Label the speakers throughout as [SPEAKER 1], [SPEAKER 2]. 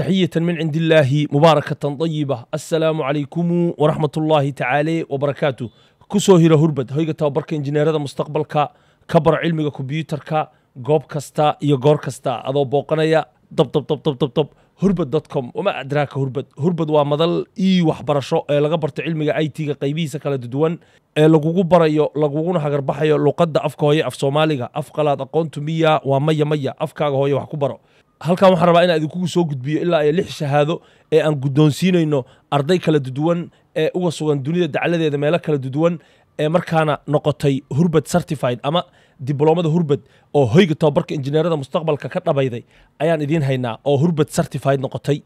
[SPEAKER 1] تحية من عند الله مباركة طيبة السلام عليكم ورحمة الله تعالى وبركاته كسو هيرا هربد هيغا تابرك انجنيرة مستقبل كا كبر علمي كمبيوتر كا قوب كستا يا غور كستا أدو بوقنايا دب دب دب دب دب دب هربد دوت كوم وما أدراك هربد هربد waa madal ii waxbarasho ee laga barto cilmiga IT-ga qaybihiisa kala duwan ee lagugu barayo laguguna hagarbaxayo luqadda afka hooye af soomaaliga af qalaad aqoontu miya waa maya maya afkaaga hooye wax ku baro halkan waxaan rabaa inaan idinkugu soo gudbiyo ilaa ay lix shahaado ee aan guddoonsiinayno arday kala duduwan ee uga sugan dunida dacladeeda meelo kala duduwan ee markaana noqotay hurbad certified ama dibloomada hurbad oo hoyga tababarka injineerada mustaqbalka ka dhabayday ayaan idiin haynaa oo hurbad certified noqotay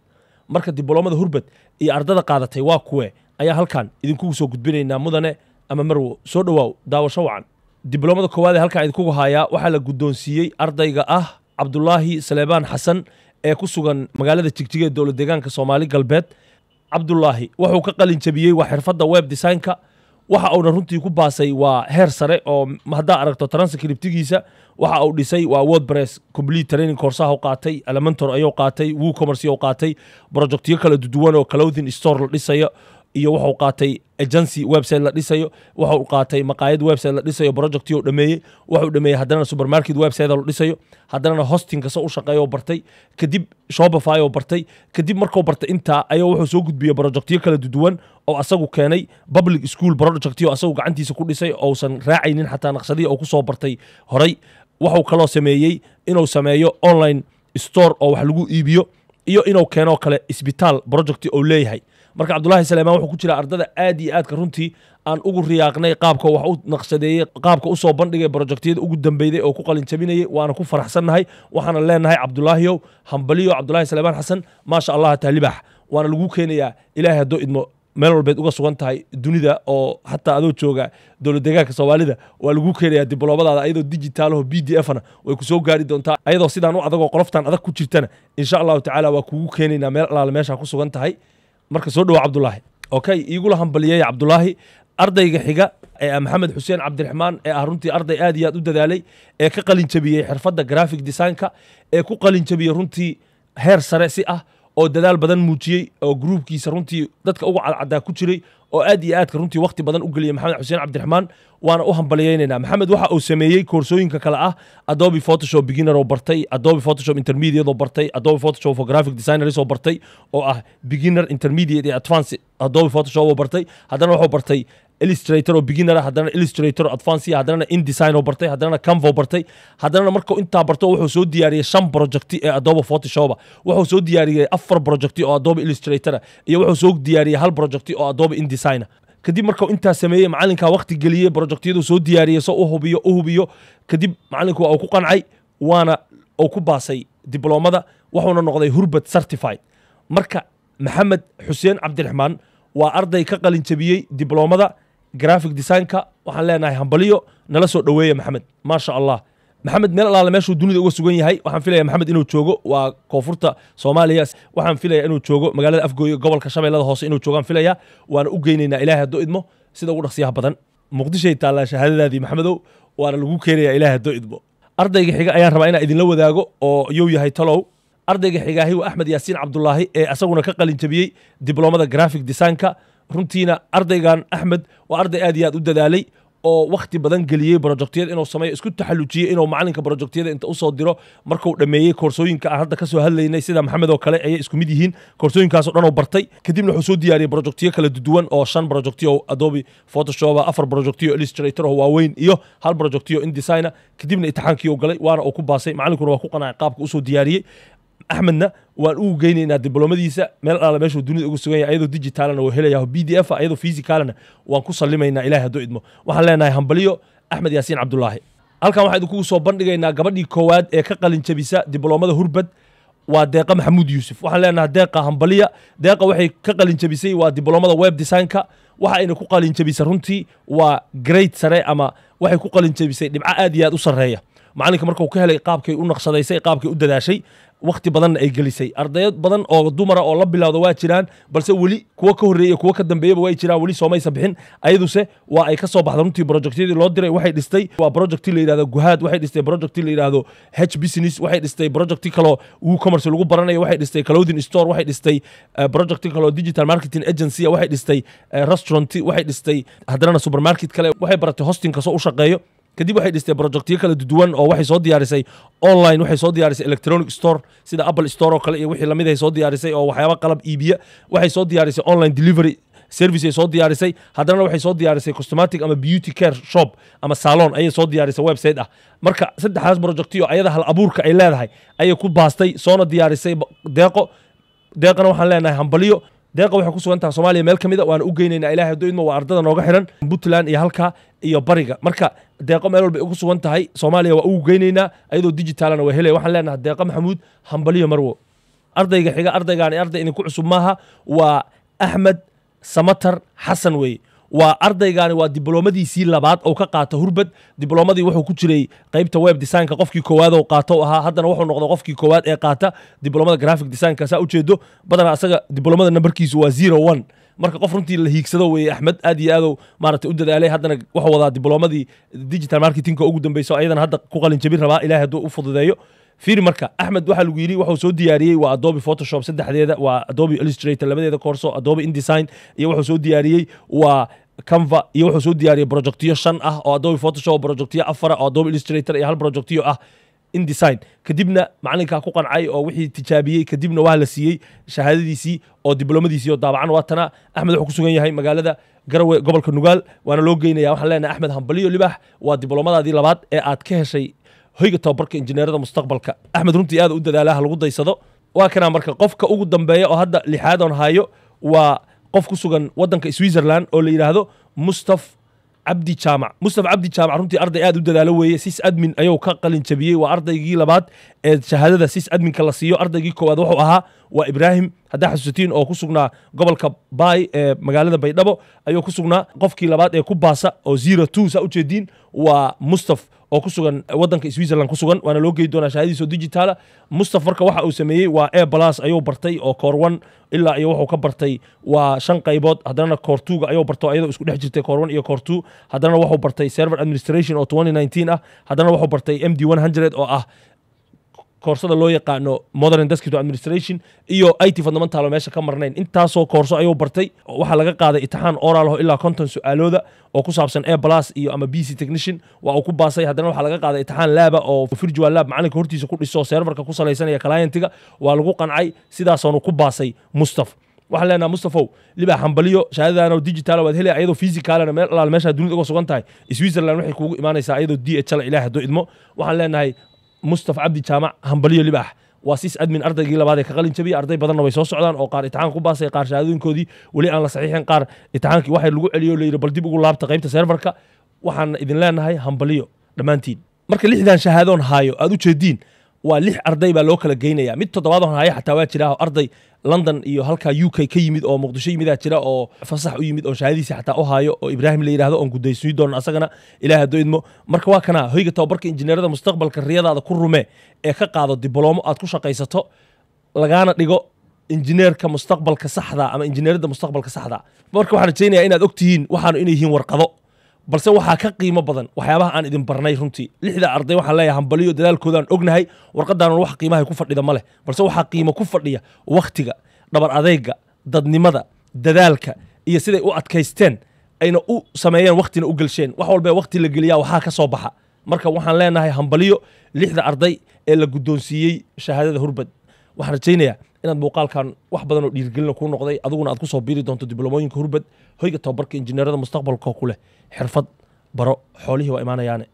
[SPEAKER 1] marka dibloomada hurbad iyo ardada qaadatay waa kuwe ayaa halkan idinkugu soo gudbinaynaa mudane ama marwo soo dhowaaw daawasho wacan dibloomada koowaad ee halkaan idinkugu haayaa waxaa la guddoonsiiyey ardayga ah cabdulaahi saleebaan xasan ee ku sugan magaalada jigjiga ee dowlad deegaanka soomaali galbeed cabdulaahi wuxuu ka qalin jabiyey waa xirfadda web designka waxa uuna runtii ku baasay waa heer sare oo haddaa aragto transcriptigiisa waxa uu dhisay waa wordpress complete training coursaha u qaatay elementor ayuu qaatay wo woocommerce ayuu qaatay projectyo kala duduwan oo clothing store la dhisaya iyo wuxuu qaatay agency website la dhisayo wuxuu qaatay maqaayad website la dhisayo projectii uu dhameeyey wuxuu dhameeyey haddana supermarket website la dhisayo haddana hostingka u shaqeeyoo bartay kadib shopify oo bartay kadib markuu bartay intaa ayaa wuxuu soo gudbiyey projectiyo kala duwan oo asagu keenay public school projectii asagu gacantiisa ku dhisay ousan raacaynin xataa naqshadihii uu kusoo bartay horay wuxuu kaloo sameeyey inuu sameeyo online store oo wax lagu iibiyo iyo inuu keenoo kale isbitaal project uu leeyahay marka cabdulaahi saleymaan wuxuu ku jira ardada aad iyo aadka runtii aan ugu riyaaqnay qaabka wax u naqshadeeyey qaabka usoo bandhigay brojektiyada ugu dambeyday oo ku qalinjabinayay waana ku faraxsannahay waxaana leenahay cabdulaahiyow hambaliyo cabdulaahi saleymaan xasan maasha allah taalibax waana lagu keenayaa ilaahay haddoo idmo meel walbeed uga sugan tahay dunida oo xataa adoo jooga dowlad deegaanka soomaalida waa lagu keenayaa dibloomadaada ayadoo digitaalaho b d f na way ku gaari doontaa ayadoo sidaan u adagoo qoloftan adag ku jirtana insha allahu tacaala waa kugu keenaynaa meel allaale meeshaa ku sugan tahay marka soo dhawo cabdulaahi okay iigula hambaliyeeya cabdulaahi ardayga xiga ee ah maxamed xuseen cabdiraxmaan ee ah runtii arday aad iyo aad u dadaalay ee ka qalinjabiyey xirfadda graphic designka ee ku qalinjabiyey runtii heer sare si ah oo dadaal badan muujiyey oo gruubkiisa runtii dadka uga cadcadaa ku jiray oo aad iyo aadka runtii wakti badan u geliya maxamed xuseen cabdiraxmaan waana u hambaliyaynayna maxamed waxa uu sameeyey koorsooyinka kale ah adobe photoshop beginner oo bartay adobe photoshop intermediate oo bartay adobe photoshop for graphic designers oo bartay oo ah beginner intermediate iyo advance adobe photoshop oo bartay haddana wuxuu bartay illustrator oo beginner haddana illustrator advance ah haddana indesign oo bartay haddana canva bartay haddana markuu intaa barto wuxuu soo diyaariyey shan projecti ee adobe photoshop wuxuu soo diyaariyey afar projecti oo adobe illustrator iyo wuxuu soo diyaariyey hal projecti oo adobe indesign designer kadib markau intaa sameeyey macalinkaa wakti geliyey brojektiyadu soo diyaariyey soo u hubiyo u hubiyo kadib macalinku waa uu ku qancay waana uu ku baasay dibloomada wuxuuna noqday hurbad certified marka maxamed xuseen cabdiraxmaan waa arday ka qalinjabiyey dibloomada graphic designka waxaan leenahay hambaliyo nala soo dhoweeya maxamed maasha allah maxamed meel alaale meeshuu dunida uga sugan yahay waxaan filaya maxamed inuu joogo waa koonfurta soomaaliya waxaan filaya inuu joogo magaalada afgooye gobolka shabeellada hoose inuu joogaan filaya waana u geynaynaa ilaahay haddoo idmo sida ugu dhaqsiyaha badan muqdishay taallaa shahaadadaadii maxamedow waana lagu keenayaa ilaahay haddoo idmo ardayga xiga ayaan rabaa inaan idinla wadaago oo yow yahay talow ardayga xigaahi waa axmed yaasiin cabdulaahi ee asaguna ka qalinjabiyey diblomada dibloomada graphic designka runtiina ardaygan axmed waa arday aad iyo aad u dadaalay oo wakhti badan geliyey brojectyada inuu sameeyo isku taxallujiyey inuu macalinka brojectyada inta usoo diro markuu dhammeeyey koorsooyinka aan hadda kasoo hadlaynay sida maxamed oo kale ayay isku mid yihiin koorsooyinkaaso dhan oo bartay kadibna wuxuu soo diyaariyey brojectyo kala duduwan oo shan brojectyo adobe photoshop afar brojectyo illustrator oo waaweyn iyo hal brojectyo indesigner kadibna itixaankii uu galay waana uu ku baasay macalinkuna waa ku qanacay qaabka usoo diyaariyey axmedna waan ugu geynayna dibloomadiisa meel alaala meeshuu dunida ugu sugan yahay ayadoo digitaalna wuu helayaa b d f ayadoo physicaalna waan ku sallimaynaa ilahay hadduu idmo waxaan leenahay hambaliyo axmed yaasiin cabdulaahi halkan waxaynu kugu soo bandhigaynaa gabadhii koowaad ee ka qalinjabisa dibloomada hurbad waa deeqa maxamuud yuusuf waxaan leenahay deeqa hambaliya deeqa waxay ka qalinjabisay waa dibloomada web designka waxa ayna ku qalinjabisay runtii waa grade sare ama waxay ku qalinjabisay dhibco aad iyo aad u sarreeya macalinka markuu ka helay qaabkay u naqshadaysay qaabkay u dadaashay wakti badanna ay gelisay ardayo badan oo dumara oo la bilowda waa jiraan balse weli kuwo ka horreeyey kuwo ka dambeeyaba way jiraan weli soomaysa bixin ayaduse waa ay ka soo baxda runtii projectyadii loo diray waxay dhistay waa projecti la yidhahdo guhaad waxay dhistay projecti la yidhahdo h business waxay dhistay projecti kaloo wuu lagu baranayo waxay dhistay clothing store waxay dhistay eh, projecti kaloo digital marketing agency waxay dhistay eh, restaurant waxay dhistay haddana supermarket kale waxay baratay hosting kasoo u shaqeeyo kadib waxay dhistee projectyo kala duwan oo waxay soo diyaarisay online waxay soo diyaarisay electronic store sida apple store oo kale iyo wixii lamid ay soo diyaarisay oo waxyaaba qalab iibiya waxay soo diyaarisay online delivery service ay soo diyaarisay haddana waxay soo diyaarisay costomatic ama beauty care shop ama salon ayay soo diyaarisay website ah marka saddexdaas projectyo ayada hal abuurka ay leedahay ayay ku baastay soona diyaarisay deeqo deeqana waxaan leenahay hambaliyo deeqa waxay ku sugan sugantaha soomaaliya meel ka mid a waana u geynaynaa ilahay hadduu idmo waa ardada nooga xiran puntland iyo halka iyo bariga marka deeqo meel walbay ugu sugan tahay soomaaliya waa ugu geynaynaa ayadoo digitaalana waa helaya waxaan leenaha deeqo maxamuud hambaliyo marwo ardayga xiga ardaygaani arday idinku cusub maaha waa axmed samatar xasan weeye waa ardaygaani waa diblomadiisii labaad oo ka qaata hurbad diblomadii wuxuu ku jiray qaybta web designka qofkii koowaad oo qaata ahaa haddana wuxuu noqda qofkii koowaad ee qaata diblomada graphic designka saa ujeedo badanaa asaga diblomada nambarkiisu waa zero one marka qof runtii la hiigsado weye axmed aad iyo aadow maarata u dadaalay haddana wuxuu wadaa diblomadii digital marketingka ugu dambeyso ayadana hadda ku qalin rabaa ilahay hadduu u fududeeyo fiiri marka axmed waxaa lagu yidhi wuxuu soo diyaariyey waa adobe photoshop saddexdeeda waa adobe illustrator labadeeda koorso adobe indesign iyo wuxuu soo diyaariyey waa canva iyo wuxuu soo diyaariyey projectyo shan ah oo adobe photoshop projectyo afara ah oo adobe illustrator iyo hal projectyo ah indesign kadibna macalinkaa ku qancay oo wixii tijaabiyey kadibna waa la siiyey shahaadadiisii oo diblomadiisii oo daabacan waatana axmed wuxuu ku sugan yahay magaalada garawe gobolka nugaal waana loo geynaya waxaan leenahay axmed hambaliyo libaax waa diblomadaadii labaad ee aad ka heshay hoyga tababarka injineerada mustaqbalka axmed runtii aad u dadaalaha lagu daysado waa kanaa marka qofka ugu dambeeya oo hadda lixaadoon hayo waa qof ku sugan wadanka switzerland oo la yidhaahdo mustaf cabdi jaamac mustaf cabdi jaamac runtii arday aad u dadaalo weeye sis admin ayuu ka qalin jabiyey waa ardaygii labaad ee shahaadada sis adminka la siiyo ardaygii koowaad wuxuu ahaa waa ibraahim haddaa xasuusatiin oo ku sugnaa gobolka baay ee magaalada baydhabo ayuu ku sugnaa qofkii labaad ee ku baasa oo zero two saa ujeediin waa mustaf oo ku sugan eh, wadanka switzerland kusugan waana loo geyi doonaa shahadiisoo digitala ah. mustaf marka waxa uu sameeyey waa e balas ayuu bartay oo koorwan ilaa iyo wuxuu ka bartay waa shan qaybood haddana koor twoga ayuu barto ayadoo isku dhex jirtay koor iyo koor two haddana wuxuu bartay server administration oo twenty ah haddana wuxuu bartay md d one oo ah koorsada loo yaqaano modern descriptive administration iyo it fundamental meesha ka marnayn intaasoo koorso ayuu bartay waxaa laga qaaday itixaan oral ah ilaa konton su-aalooda oo ku saabsan a plus iyo ama b c technician waa uu ku baasay haddana waxaa laga qaaday itixaan laaba ah oo virtual lab macalinka hortiisa ku dhiso serverka ku salaysanaya clientiga waa lagu qancay sidaasoonu ku baasay mustaf waxaan leenaha mustafow libaa hambaliyo shahaadadaano digital waad helaya ayadoo physicalna meel alaal meesha dunida uga sugan tahay switzerland waxay kuugu imaanaysaa ayadoo d h l ilaah hadduu idmo waxaan leenahay mustaf cabdi jaamac hambaliyo libaax waa siis admin ardaygii labaad ee ka qalin jabiyey arday badanna way soo socdaan oo qaar imtixaan ku baasay qaar shahaadooyinkoodii weli aan la saxiixin qaar imtixaankii waxay lagu celiyo layidhi bal dib ugu laabta qaybta serfarka waxaan idin leenahay hambaliyo dhammaantiin marka lixdan shahaadoon haayo aada u jeediin waa lix arday baa loo kala geynaya mid toddobaad oo haya xataa waa jira arday london iyo halkaa u k ka yimid oo muqdisho yimidaa jira oo fasax u yimid oo shahaadiisi xataa u haayo oo ibraahim la yidhahdo oon gudaysnii doono asagana ilaah haddoo marka waa kana hoyga tababarka injineerada mustaqbalka riyadaada ku rume ee ka qaado dibloomo aad ku shaqaysato lagaana dhigo injineerka mustaqbalka saxda ama injineerada mustaqbalka saxda marka waxaan rajaynayaa inaad ogtihiin waxaanu inay yihiin warqado balse waxaa ka qiimo badan waxyaabaha aan idin barnay runtii lixda arday waxaan leeyahay hambaliyo dadaalkoodaan ognahay warqadaanun wax qiimahay ku fadhida ma leh balse waxaa qiimo ku fadhiya wakhtiga dhabar adeyga dadnimada dadaalka iyo siday u adkaysteen ayna u sameeyeen wakhtina u gelsheen wax walba wakti la geliya waxaa ka soo baxa marka waxaan leenahay hambaliyo lixda arday ee la guddoonsiiyey shahaadada hurbad waxaan rajaynayaa inaad muuqaalkan wax badanoo dhiirgelina kuu noqday adiguna aad kusoo biiri doonto diblomooyinka hurbad hoyga tababarka injineerada mustaqbalka kuleh xirfad baro xoolihii waa imaanayaane